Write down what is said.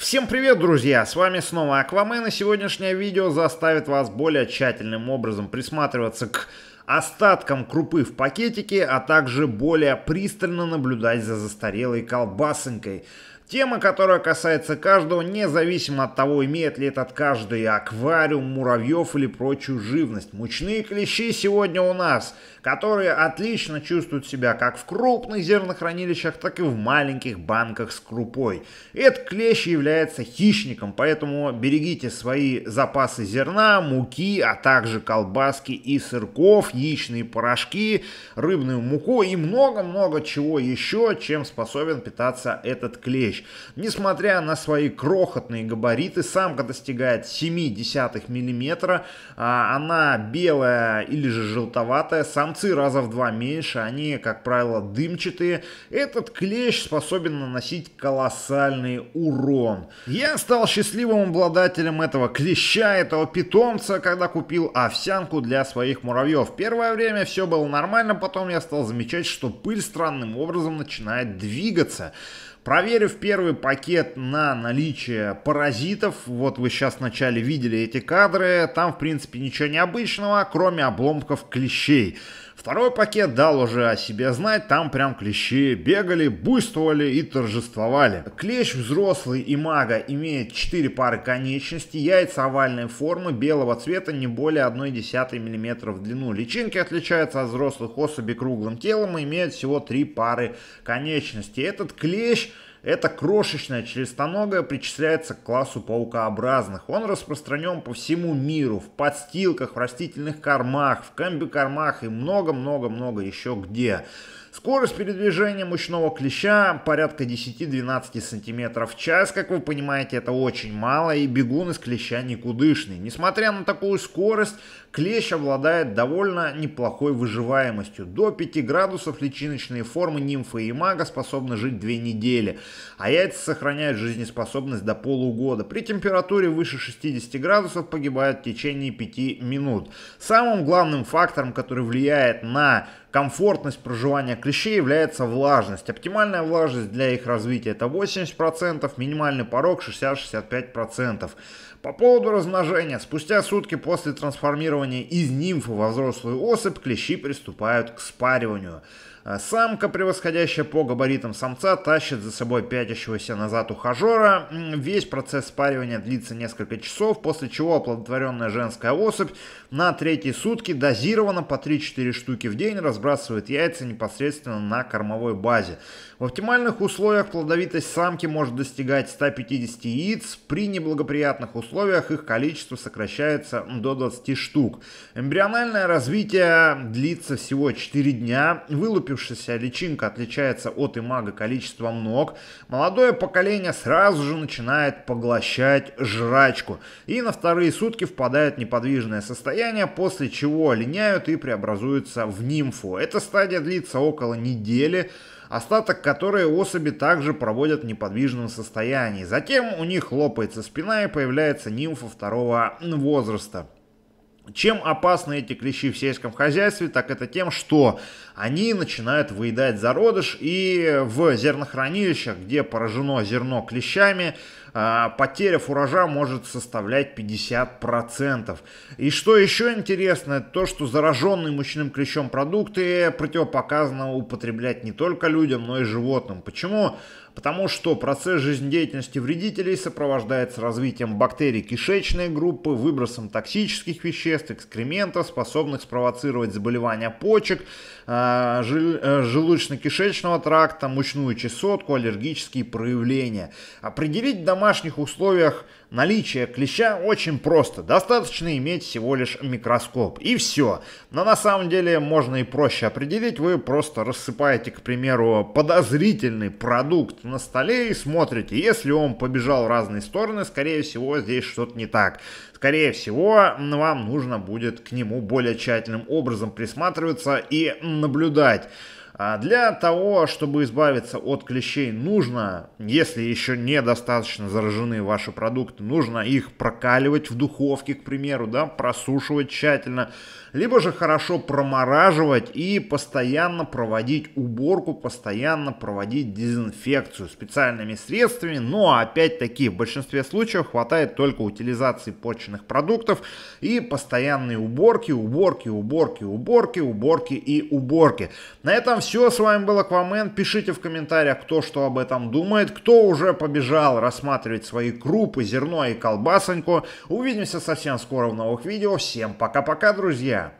Всем привет, друзья! С вами снова Аквамен, и сегодняшнее видео заставит вас более тщательным образом присматриваться к остаткам крупы в пакетике, а также более пристально наблюдать за застарелой колбасонькой. Тема, которая касается каждого, независимо от того, имеет ли этот каждый аквариум, муравьев или прочую живность. Мучные клещи сегодня у нас, которые отлично чувствуют себя как в крупных зернохранилищах, так и в маленьких банках с крупой. Этот клещ является хищником, поэтому берегите свои запасы зерна, муки, а также колбаски и сырков, яичные порошки, рыбную муку и много-много чего еще, чем способен питаться этот клещ. Никитич, несмотря на свои крохотные габариты, самка достигает 0,7 мм, а, она белая или же желтоватая, самцы раза в два меньше, они, как правило, дымчатые. Этот клещ способен наносить колоссальный урон. Я стал счастливым обладателем этого клеща, этого питомца, когда купил овсянку для своих муравьев. Первое время все было нормально, потом я стал замечать, что пыль странным образом начинает двигаться. Проверив первый пакет на наличие паразитов, вот вы сейчас вначале видели эти кадры, там в принципе ничего необычного, кроме обломков клещей. Второй пакет дал уже о себе знать, там прям клещи бегали, буйствовали и торжествовали. Клещ взрослый и мага имеет 4 пары конечностей, яйца овальной формы, белого цвета не более 1,1 мм в длину. Личинки отличаются от взрослых особей круглым телом и имеют всего 3 пары конечностей. Этот клещ это крошечная членистоногое причисляется к классу паукообразных. Он распространен по всему миру, в подстилках, в растительных кормах, в камбикормах и много-много-много еще где. Скорость передвижения мучного клеща порядка 10-12 см в час, как вы понимаете, это очень мало, и бегун из клеща никудышный. Несмотря на такую скорость, клещ обладает довольно неплохой выживаемостью. До 5 градусов личиночные формы нимфы и мага способны жить 2 недели, а яйца сохраняют жизнеспособность до полугода. При температуре выше 60 градусов погибают в течение 5 минут. Самым главным фактором, который влияет на комфортность проживания клещей является влажность. Оптимальная влажность для их развития это 80%, минимальный порог 60-65%. По поводу размножения, спустя сутки после трансформирования из нимфы во взрослую особь клещи приступают к спариванию. Э, самка, превосходящая по габаритам самца, тащит за собой пятящегося назад ухажера. Весь процесс спаривания длится несколько часов, после чего оплодотворенная женская особь на третьи сутки дозированно по 3-4 штуки в день разбрасывает яйца непосредственно непосредственно на кормовой базе. В оптимальных условиях плодовитость самки может достигать 150 яиц, при неблагоприятных условиях их количество сокращается до 20 штук. Эмбриональное развитие длится всего 4 дня, вылупившаяся личинка отличается от имага количеством ног, молодое поколение сразу же начинает поглощать жрачку и на вторые сутки впадает в неподвижное состояние, после чего линяют и преобразуются в нимфу. Эта стадия длится около около недели, остаток которой особи также проводят в неподвижном состоянии. Затем у них лопается спина и появляется нимфа второго возраста. Чем опасны эти клещи в сельском хозяйстве, так это тем, что они начинают выедать зародыш и в зернохранилищах, где поражено зерно клещами, а, потеря фуража может составлять 50%. И что еще интересно, то, что зараженные мучным клещом продукты противопоказано употреблять не только людям, но и животным. Почему? Почему? потому что процесс жизнедеятельности вредителей сопровождается развитием бактерий кишечной группы, выбросом токсических веществ, экскрементов, способных спровоцировать заболевания почек, э, э, желудочно-кишечного тракта, мучную чесотку, аллергические проявления. Определить в домашних условиях Наличие клеща очень просто. Достаточно иметь всего лишь микроскоп. И все. Но на самом деле можно и проще определить. Вы просто рассыпаете, к примеру, подозрительный продукт на столе и смотрите. Если он побежал в разные стороны, скорее всего, здесь что-то не так. Скорее всего, вам нужно будет к нему более тщательным образом присматриваться и наблюдать. А для того, чтобы избавиться от клещей, нужно, если еще недостаточно заражены ваши продукты, нужно их прокаливать в духовке, к примеру, да, просушивать тщательно, либо же хорошо промораживать и постоянно проводить уборку, постоянно проводить дезинфекцию специальными средствами, но ну, а опять-таки в большинстве случаев хватает только утилизации почвенных продуктов и постоянной уборки, уборки, уборки, уборки, уборки и уборки. На этом все все, с вами был Аквамен. Пишите в комментариях, кто что об этом думает, кто уже побежал рассматривать свои крупы, зерно и колбасоньку. Увидимся совсем скоро в новых видео. Всем пока-пока, друзья!